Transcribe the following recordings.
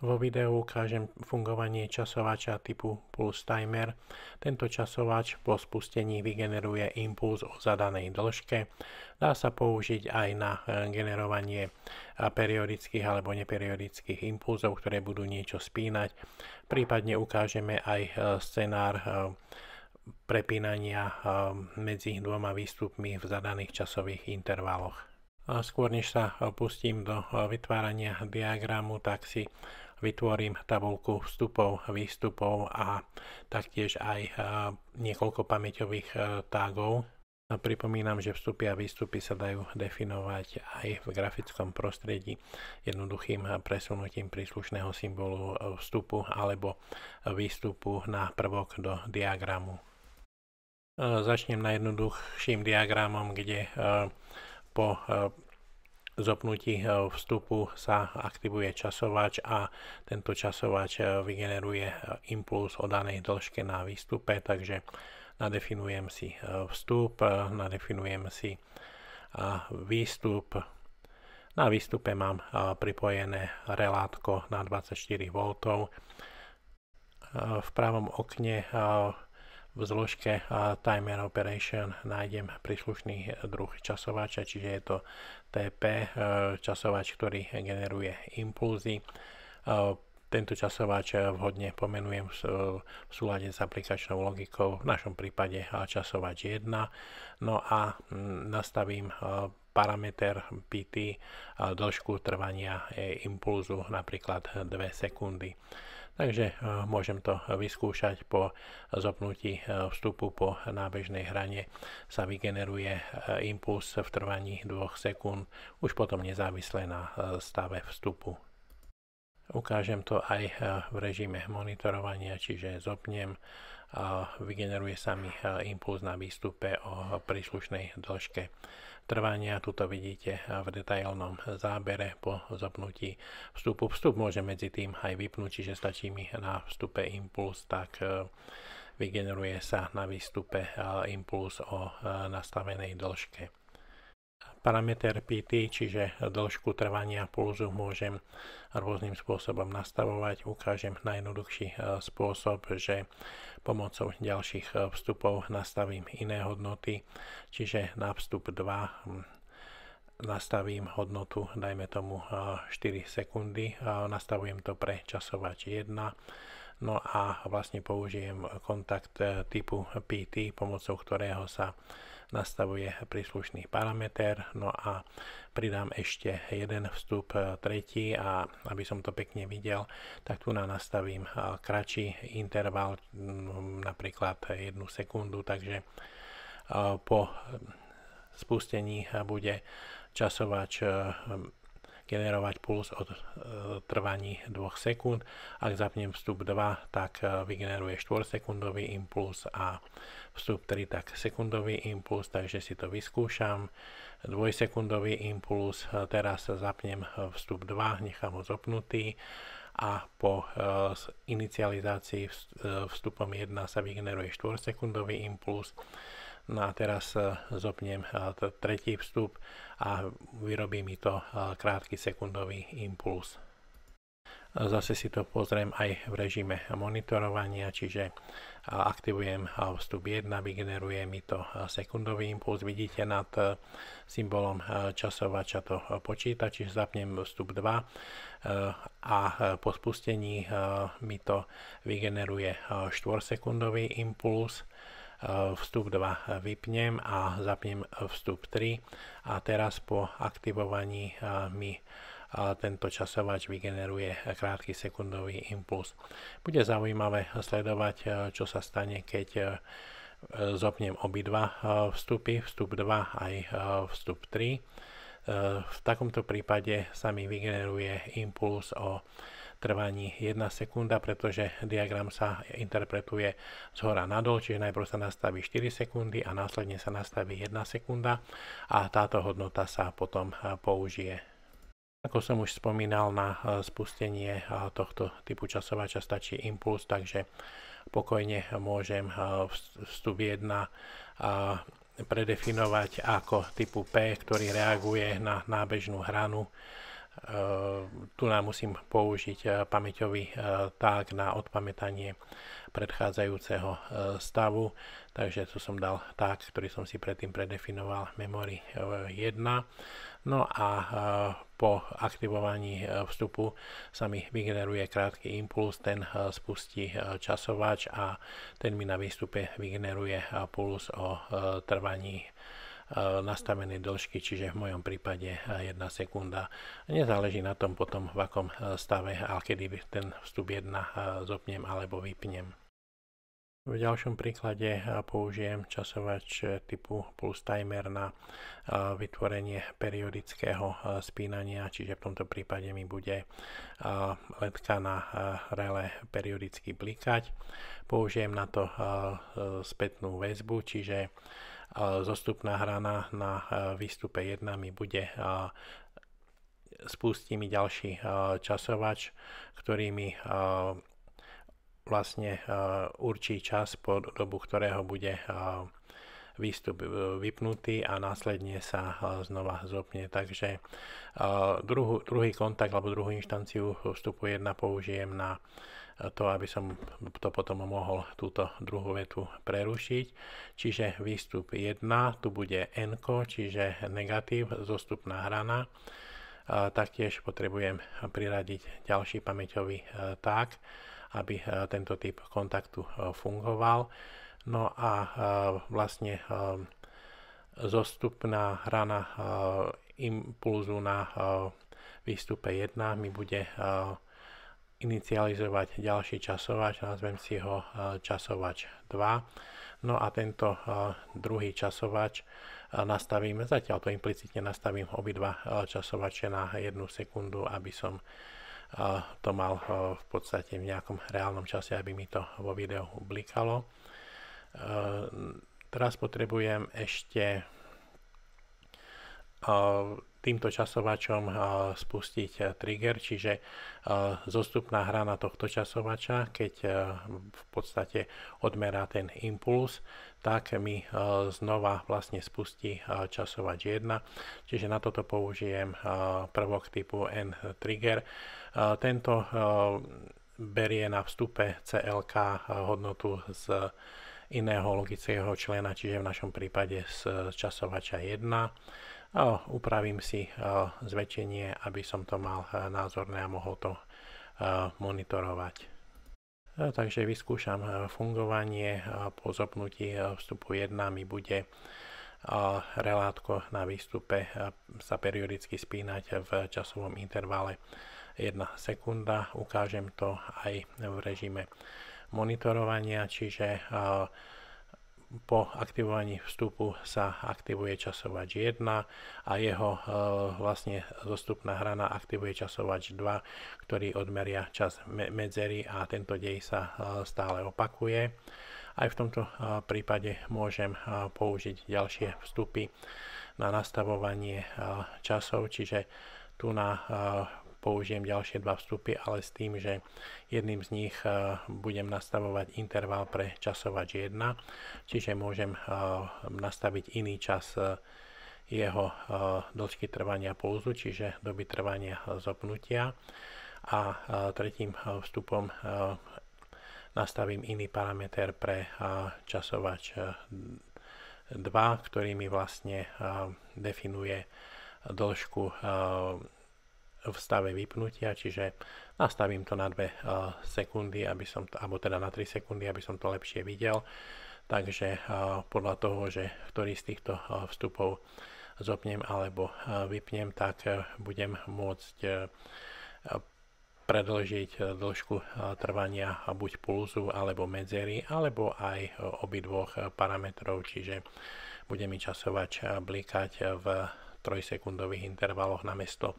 Vo videu ukážem fungovanie časovača typu Pulse Timer. Tento časovač po spustení vygeneruje impuls o zadanej dĺžke. Dá sa použiť aj na e, generovanie periodických alebo neperiodických impulzov, ktoré budú niečo spínať. Prípadne ukážeme aj e, scenár e, prepínania medzi dvoma výstupmi v zadaných časových intervaloch. Skôr než sa pustím do vytvárania diagramu, tak si vytvorím tabulku vstupov, výstupov a taktiež aj e, niekoľko pamäťových e, tágov. Pripomínam, že vstupy a výstupy sa dajú definovať aj v grafickom prostredí jednoduchým e, presunutím príslušného symbolu vstupu alebo výstupu na prvok do diagramu. Začnem najjednoduchším diagramom, kde po zopnutí e, vstupu sa aktivuje časovač a tento časovač e, vygeneruje e, impuls o danej dĺžke na výstupe, takže nadefinujem si vstup, nadefinujem si výstup. Na výstupe mám pripojené relátko na 24 V. V pravom okne v zložke Time and Operation nájdem príslušný druh časovača, čiže je to TP, eh, časovač, ktorý generuje impulzy. Eh, tento časovač eh, vhodne pomenujem v súlade s aplikačnou logikou, v našom prípade časovač 1. No a mm, nastavím parameter PT dĺžku trvania e, impulzu napríklad 2 sekundy. Takže e, môžem to vyskúšať po zopnutí e, vstupu po nábežnej hrane sa vygeneruje impuls v trvaní 2 sekúnd už potom nezávisle na stave vstupu. Ukážem to aj v režime monitorovania, čiže zopnem a vygeneruje sa mi impuls na výstupe o príslušnej dĺžke trvania. Tuto vidíte v detailnom zábere po zapnutí vstupu. Vstup môže medzi tým aj vypnúť, čiže stačí mi na vstupe impuls, tak e, vygeneruje sa na výstupe e, impuls o e, nastavenej dĺžke. Parameter PT, čiže dĺžku trvania pulzu, môžem rôznym spôsobom nastavovať. Ukážem najjednoduchší e, spôsob, že pomocou ďalších e, vstupov nastavím iné hodnoty, čiže na vstup 2 nastavím hodnotu, dajme tomu 4 e, sekundy, nastavujem to pre časovač 1, no a vlastne použijem kontakt typu PT, pomocou ktorého sa nastavuje príslušný parameter. No a pridám ešte jeden vstup e, tretí a aby som to pekne videl, tak tu na nastavím e, kratší interval, napríklad jednu sekundu, takže e, po spustení bude časovač generovať puls od e, trvaní 2 sekúnd. Ak zapnem vstup 2, tak e, vygeneruje 4-sekundový impuls a vstup 3, tak sekundový impuls, takže si to vyskúšam. Dvojsekundový impuls, e, teraz zapnem vstup 2, nechám ho zopnutý a po inicializácii vstupom 1 sa vygeneruje 4-sekundový impuls No a teraz e, zopnem e, tretí vstup a vyrobí mi to e, krátky sekundový impuls. Zase si to pozriem aj v režime monitorovania, čiže aktivujem vstup 1, vygeneruje mi to sekundový impuls. Vidíte nad symbolom časovača to počíta, čiže zapnem vstup 2 a po spustení mi to vygeneruje 4 sekundový impuls vstup 2 vypnem a zapnem vstup 3 a teraz po aktivovaní mi tento časovač vygeneruje krátky sekundový impuls. Bude zaujímavé sledovať, čo sa stane, keď zopnem obidva vstupy, vstup 2 aj vstup 3. E, v takomto prípade sa mi vygeneruje impuls o trvaní 1 sekunda, pretože diagram sa interpretuje z hora nadol, čiže najprv sa nastaví 4 sekundy a následne sa nastaví 1 sekunda a táto hodnota sa potom použije ako som už spomínal, na spustenie tohto typu časovača stačí impuls, takže pokojne môžem vstup 1 predefinovať ako typu P, ktorý reaguje na nábežnú hranu Eh, tu nám musím použiť eh, pamäťový eh, tag na odpamätanie predchádzajúceho stavu, takže tu som dal tag, ktorý som si predtým predefinoval memory 1. No a po aktivovaní vstupu sa mi vygeneruje krátky impuls, ten spustí časovač a ten mi na výstupe vygeneruje puls o trvaní Eh, nastavenej dĺžky, čiže v mojom prípade 1 eh, sekunda. Nezáleží na tom potom, v akom eh, stave a kedy ten vstup 1 zopnem alebo vypnem. V ďalšom príklade použijem časovač typu Plus Timer na vytvorenie periodického spínania, čiže v tomto prípade mi bude ledka na rele periodicky blikať. Použijem na to spätnú väzbu, čiže zostupná hrana na e, výstupe 1 mi bude spustí mi ďalší e, časovač, ktorý mi e, vlastne určí čas po dobu ktorého bude výstup vypnutý a následne sa znova zopne. Takže druhý kontakt alebo druhú inštanciu vstupu 1 použijem na to, aby som to potom mohol túto druhú vetu prerušiť. Čiže výstup 1, tu bude n, čiže negatív, zostupná hrana. Taktiež potrebujem priradiť ďalší pamäťový e, tak, aby e, tento typ kontaktu e, fungoval. No a vlastne zostupná hrana impulzu na výstupe 1 mi bude inicializovať ďalší časovač, nazvem si ho eh, časovač 2. No a tento eh, druhý časovač eh, nastavím, zatiaľ to implicitne nastavím obidva časovače na jednu sekundu, aby som to mal v podstate v nejakom reálnom čase, aby mi to vo videu blikalo. Teraz potrebujem ešte týmto časovačom spustiť e, trigger, čiže e, zostupná hrana tohto časovača, keď e, v podstate odmerá ten impuls, tak mi znova vlastne spustí časovač 1, čiže na toto použijem prvok typu N trigger. Tento berie na vstupe CLK hodnotu z iného logického člena, čiže v našom prípade z časovača 1 upravím si zväčšenie, aby som to mal názorné a mohol to monitorovať. Takže vyskúšam fungovanie. Po zopnutí vstupu 1 mi bude relátko na výstupe sa periodicky spínať v časovom intervale 1 sekunda. Ukážem to aj v režime monitorovania, čiže po aktivovaní vstupu sa aktivuje časovač 1 a jeho e, vlastne dostupná hrana aktivuje časovač 2, ktorý odmeria čas medzery a tento dej sa e, stále opakuje. Aj v tomto e, prípade môžem použiť ďalšie vstupy na nastavovanie časov, čiže tu na použijem ďalšie dva vstupy, ale s tým, že jedným z nich eh, budem nastavovať interval pre časovač 1, čiže môžem eh, nastaviť iný čas eh, jeho dĺžky trvania pouzu, čiže doby trvania zopnutia a tretím vstupom nastavím iný parameter pre časovač 2, ktorý mi vlastne definuje dĺžku v stave vypnutia, čiže nastavím to na 2 eh, sekundy, aby som, alebo teda na 3 sekundy, aby som to lepšie videl. Takže eh, podľa toho, že ktorý z týchto eh, vstupov zopnem alebo vypnem, tak budem môcť predlžiť dĺžku trvania buď pulzu alebo medzery, alebo aj obidvoch parametrov, čiže bude mi časovač blikať v trojsekundových intervaloch namiesto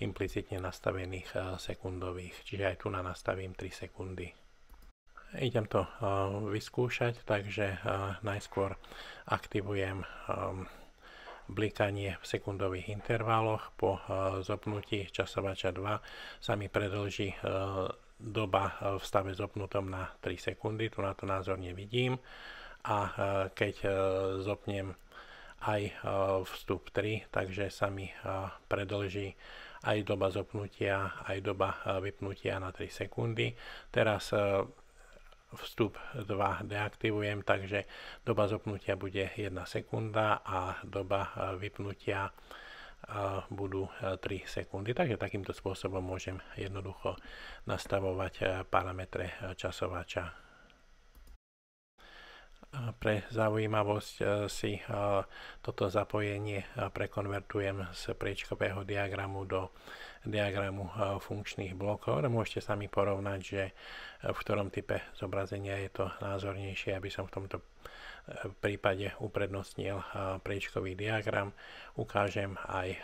implicitne nastavených e, sekundových. Čiže aj tu na nastavím 3 sekundy. Idem to e, vyskúšať, takže e, najskôr aktivujem blikanie v sekundových intervaloch. Po zopnutí časovača 2 sa mi predlží doba v stave zopnutom na 3 sekundy, tu na to názor nevidím. A keď zopnem aj eh, vstup 3, takže sa mi eh, predlží aj doba zopnutia, aj doba eh, vypnutia na 3 sekundy. Teraz vstup 2 deaktivujem, takže doba zopnutia bude 1 sekunda a doba vypnutia budú 3 sekundy. Takže takýmto spôsobom môžem jednoducho nastavovať parametre časovača pre zaujímavosť eh, si eh, toto zapojenie eh, prekonvertujem z priečkového diagramu do diagramu funkčných blokov. No, môžete sami porovnať, že v ktorom type zobrazenia je to názornejšie, aby som v tomto prípade uprednostnil priečkový diagram. Ukážem aj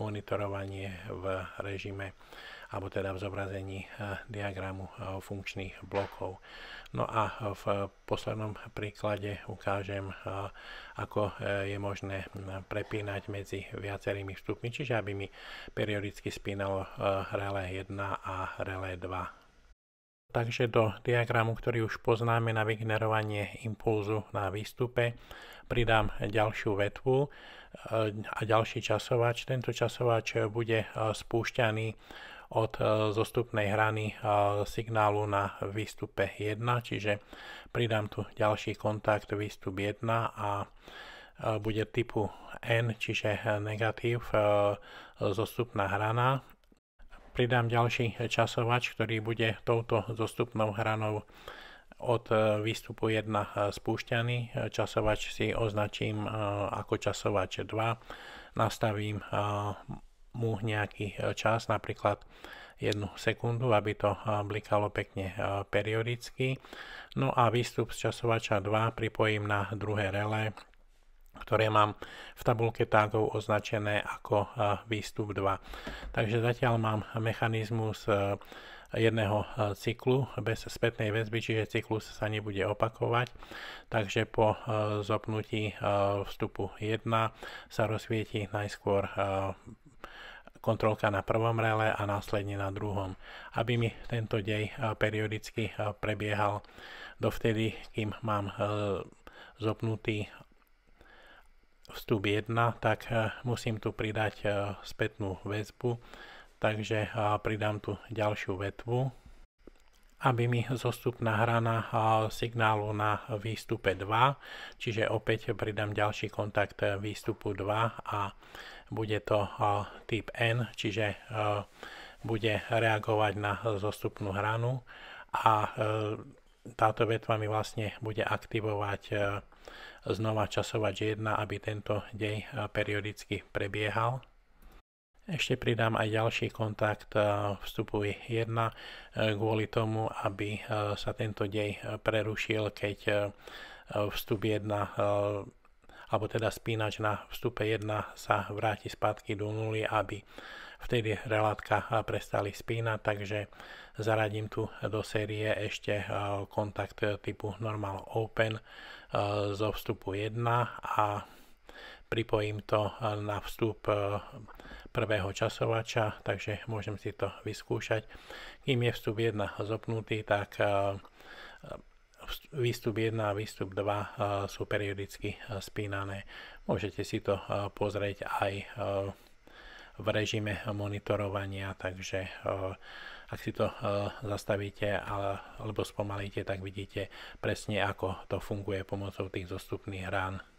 monitorovanie v režime alebo teda v zobrazení eh, diagramu eh, funkčných blokov. No a v poslednom príklade ukážem, eh, ako je možné prepínať medzi viacerými vstupmi, čiže aby mi periodicky spínalo relé 1 a relé 2 Takže do diagramu, ktorý už poznáme na vygenerovanie impulzu na výstupe, pridám ďalšiu vetvu a ďalší časovač. Tento časovač bude spúšťaný od e, zostupnej hrany e, signálu na výstupe 1, čiže pridám tu ďalší kontakt výstup 1 a e, bude typu N, čiže negatív, zostupná hrana. Pridám ďalší časovač, ktorý bude touto zostupnou hranou od výstupu 1 spúšťaný. Časovač si označím ako časovač 2. Nastavím mu nejaký e, čas, napríklad jednu sekundu, aby to e, blikalo pekne e, periodicky. No a výstup z časovača 2 pripojím na druhé relé, ktoré mám v tabulke tagov označené ako výstup 2. Takže zatiaľ mám mechanizmus jedného cyklu bez spätnej väzby, čiže cyklus sa nebude opakovať. Takže po zopnutí vstupu 1 sa rozsvieti najskôr kontrolka na prvom rele a následne na druhom, aby mi tento dej eh, periodicky eh, prebiehal dovtedy, kým mám eh, zopnutý vstup 1, tak musím tu pridať spätnú väzbu, takže pridám tu ďalšiu vetvu, aby mi zostupná hrana signálu na výstupe 2, čiže opäť pridám ďalší kontakt e, výstupu 2 a bude to typ N, čiže e, bude reagovať na zostupnú hranu a e, táto vetva mi vlastne bude aktivovať znova časovač 1, aby tento dej periodicky prebiehal. Ešte pridám aj ďalší kontakt e, vstupu 1 e, kvôli tomu, aby e, sa tento dej prerušil, keď vstup 1 alebo teda spínač na vstupe 1 sa vráti spátky do nuly, aby vtedy relátka prestali spínať, takže zaradím tu do série ešte kontakt typu Normal Open zo vstupu 1 a pripojím to e, na vstup e, prvého časovača, takže môžem si to vyskúšať. Kým je vstup 1 zopnutý, tak e, výstup 1 a výstup 2 sú periodicky spínané. Môžete si to pozrieť aj v režime monitorovania, takže ak si to zastavíte alebo spomalíte, tak vidíte presne ako to funguje pomocou tých zostupných rán.